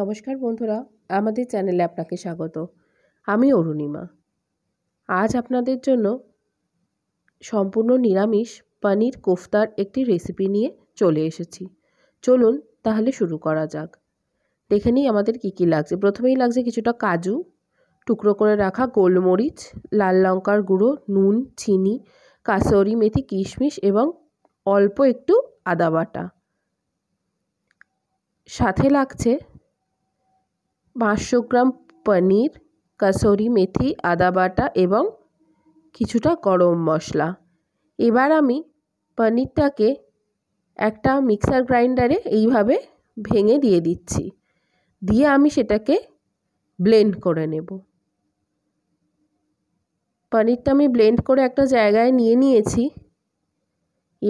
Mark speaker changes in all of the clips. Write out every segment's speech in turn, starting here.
Speaker 1: নমস্কার বন্ধুরা আমাদের চ্যানেলে আপনাকে স্বাগত আমি অরুণিমা আজ আপনাদের জন্য সম্পূর্ণ নিরামিষ পানির কোফতার একটি রেসিপি নিয়ে চলে এসেছি চলুন তাহলে শুরু করা যাক দেখে নিই আমাদের কী কী লাগছে প্রথমেই লাগছে কিছুটা কাজু টুকরো করে রাখা গোলমরিচ লাল লঙ্কার গুঁড়ো নুন চিনি কাসরি মেথি কিশমিশ এবং অল্প একটু আদা বাটা সাথে লাগছে পাঁচশো গ্রাম পনির কাসুরি মেথি আদা বাটা এবং কিছুটা গরম মশলা এবার আমি পনিরটাকে একটা মিক্সার গ্রাইন্ডারে এইভাবে ভেঙে দিয়ে দিচ্ছি দিয়ে আমি সেটাকে ব্লেন্ড করে নেব পনিরটা আমি ব্লেন্ড করে একটা জায়গায় নিয়ে নিয়েছি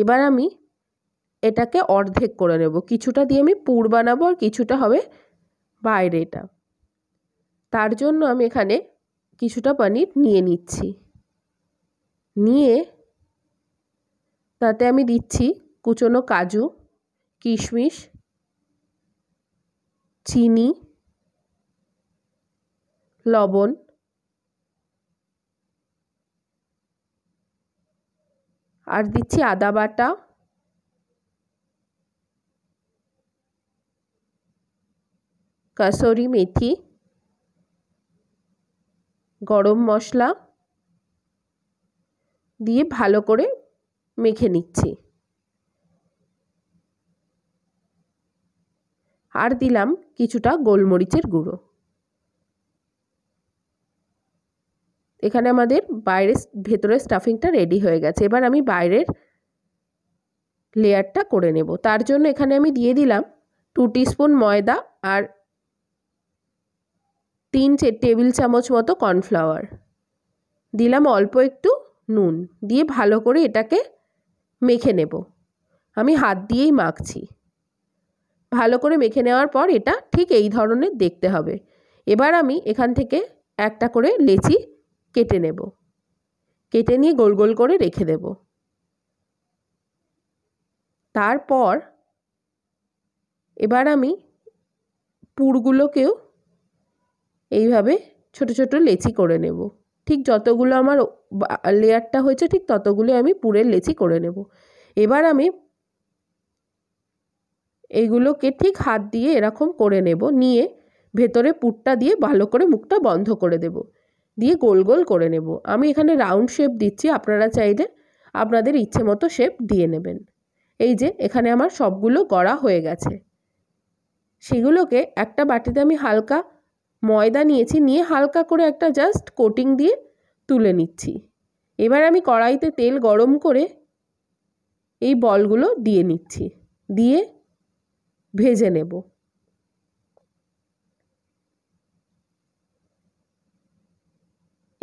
Speaker 1: এবার আমি এটাকে অর্ধেক করে নেব কিছুটা দিয়ে আমি পুর বানাবো আর কিছুটা হবে বাইরে এটা তার জন্য আমি এখানে কিছুটা পানির নিয়ে নিচ্ছি নিয়ে তাতে আমি দিচ্ছি কুচনো কাজু কিশমিশ চিনি লবণ আর দিচ্ছি আদা বাটা কাসরি মেথি গরম মশলা দিয়ে ভালো করে মেখে নিচ্ছি আর দিলাম কিছুটা গোলমরিচের গুঁড়ো এখানে আমাদের বাইরের ভেতরের স্টাফিংটা রেডি হয়ে গেছে এবার আমি বাইরের লেয়ারটা করে নেব তার জন্য এখানে আমি দিয়ে দিলাম টু টিস্পুন ময়দা আর তিন টেবিল চামচ মতো কর্নফ্লাওয়ার দিলাম অল্প একটু নুন দিয়ে ভালো করে এটাকে মেখে নেব আমি হাত দিয়েই মাখছি ভালো করে মেখে নেওয়ার পর এটা ঠিক এই ধরনের দেখতে হবে এবার আমি এখান থেকে একটা করে লেচি কেটে নেব কেটে নিয়ে গোল গোল করে রেখে দেব তারপর এবার আমি পুরগুলোকেও এইভাবে ছোট ছোট লেচি করে নেব ঠিক যতগুলো আমার লেয়ারটা হয়েছে ঠিক ততগুলো আমি পুরের লেচি করে নেব এবার আমি এইগুলোকে ঠিক হাত দিয়ে এরকম করে নেব নিয়ে ভেতরে পুরটা দিয়ে ভালো করে মুখটা বন্ধ করে দেব দিয়ে গোল গোল করে নেব আমি এখানে রাউন্ড শেপ দিচ্ছি আপনারা চাইলে আপনাদের ইচ্ছে মতো শেপ দিয়ে নেবেন এই যে এখানে আমার সবগুলো গড়া হয়ে গেছে সেগুলোকে একটা বাটিতে আমি হালকা ময়দা নিয়েছি নিয়ে হালকা করে একটা জাস্ট কোটিং দিয়ে তুলে নিচ্ছি এবার আমি কড়াইতে তেল গরম করে এই বলগুলো দিয়ে নিচ্ছি দিয়ে ভেজে নেব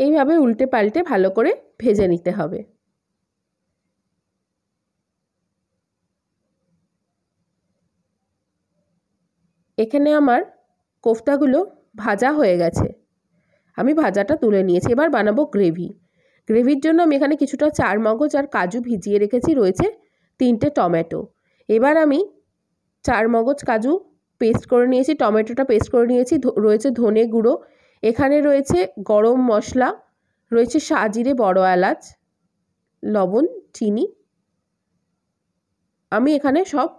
Speaker 1: এইভাবে উল্টে পাল্টে ভালো করে ভেজে নিতে হবে এখানে আমার কোফতাগুলো ভাজা হয়ে গেছে আমি ভাজাটা তুলে নিয়েছি এবার বানাবো গ্রেভি গ্রেভির জন্য আমি এখানে কিছুটা চার মগজ আর কাজু ভিজিয়ে রেখেছি রয়েছে তিনটে টমেটো এবার আমি চার মগজ কাজু পেস্ট করে নিয়েছি টমেটোটা পেস্ট করে নিয়েছি রয়েছে ধনে গুঁড়ো এখানে রয়েছে গরম মশলা রয়েছে সাজিরে বড় এলাচ লবণ চিনি আমি এখানে সব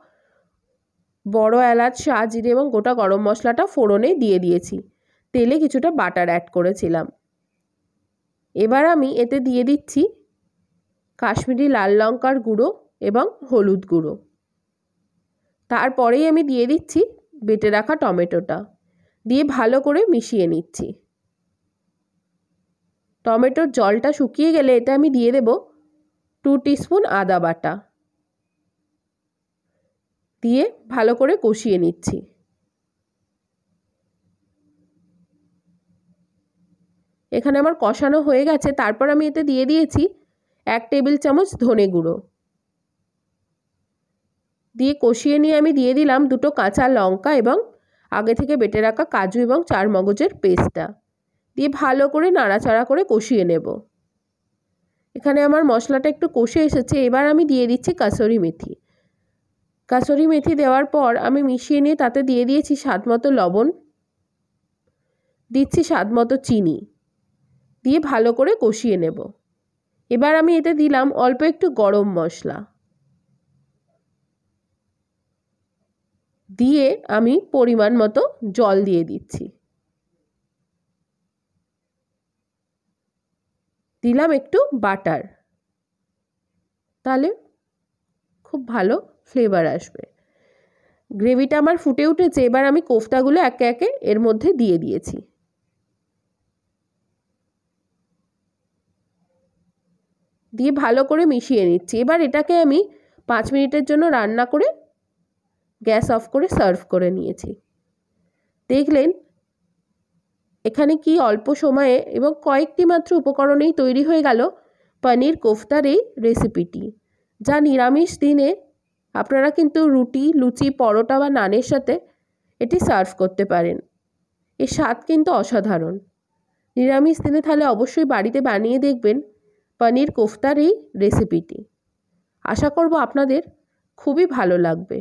Speaker 1: বড় এলাচ সাজিরে জিরে এবং গোটা গরম মশলাটা ফোড়নে দিয়ে দিয়েছি তেলে কিছুটা বাটার অ্যাড করেছিলাম এবার আমি এতে দিয়ে দিচ্ছি কাশ্মীরি লাল লঙ্কার গুঁড়ো এবং হলুদ গুঁড়ো তারপরেই আমি দিয়ে দিচ্ছি বেটে রাখা টমেটোটা দিয়ে ভালো করে মিশিয়ে নিচ্ছি টমেটোর জলটা শুকিয়ে গেলে এটা আমি দিয়ে দেব টু টিস্পুন আদা বাটা দিয়ে ভালো করে কষিয়ে নিচ্ছি এখানে আমার কষানো হয়ে গেছে তারপর আমি এতে দিয়ে দিয়েছি এক টেবিল চামচ ধনে গুঁড়ো দিয়ে কষিয়ে নিয়ে আমি দিয়ে দিলাম দুটো কাঁচা লঙ্কা এবং আগে থেকে বেটে রাখা কাজু এবং চার মগজের পেস্টটা দিয়ে ভালো করে নাড়াচাড়া করে কষিয়ে নেব এখানে আমার মশলাটা একটু কষে এসেছে এবার আমি দিয়ে দিচ্ছি কাসরি মেথি কাসুরি মেথি দেওয়ার পর আমি মিশিয়ে নিয়ে তাতে দিয়ে দিয়েছি স্বাদ মতো লবণ দিচ্ছি স্বাদ মতো চিনি দিয়ে ভালো করে কষিয়ে নেব এবার আমি এতে দিলাম অল্প একটু গরম মশলা দিয়ে আমি পরিমাণ মতো জল দিয়ে দিচ্ছি দিলাম একটু বাটার তাহলে খুব ভালো ফ্লেভার আসবে গ্রেভিটা আমার ফুটে উঠেছে এবার আমি কোফতাগুলো একে একে এর মধ্যে দিয়ে দিয়েছি দিয়ে ভালো করে মিশিয়ে নিচ্ছি এবার এটাকে আমি পাঁচ মিনিটের জন্য রান্না করে গ্যাস অফ করে সার্ভ করে নিয়েছি দেখলেন এখানে কি অল্প সময়ে এবং কয়েকটি মাত্র উপকরণেই তৈরি হয়ে গেল পনির কোফতার এই রেসিপিটি যা নিরামিষ দিনে আপনারা কিন্তু রুটি লুচি পরোটা বা নানের সাথে এটি সার্ভ করতে পারেন এর স্বাদ কিন্তু অসাধারণ নিরামিষ দিনে তাহলে অবশ্যই বাড়িতে বানিয়ে দেখবেন পনির কোফতার এই রেসিপিটি আশা করব আপনাদের খুবই ভালো লাগবে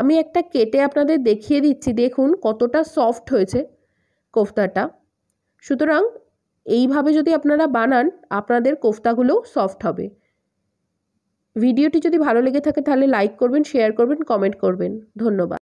Speaker 1: আমি একটা কেটে আপনাদের দেখিয়ে দিচ্ছি দেখুন কতটা সফট হয়েছে কোফতাটা সুতরাং এইভাবে যদি আপনারা বানান আপনাদের কোফতাগুলোও সফট হবে ভিডিওটি যদি ভালো লেগে থাকে তাহলে লাইক করবেন শেয়ার করবেন কমেন্ট করবেন ধন্যবাদ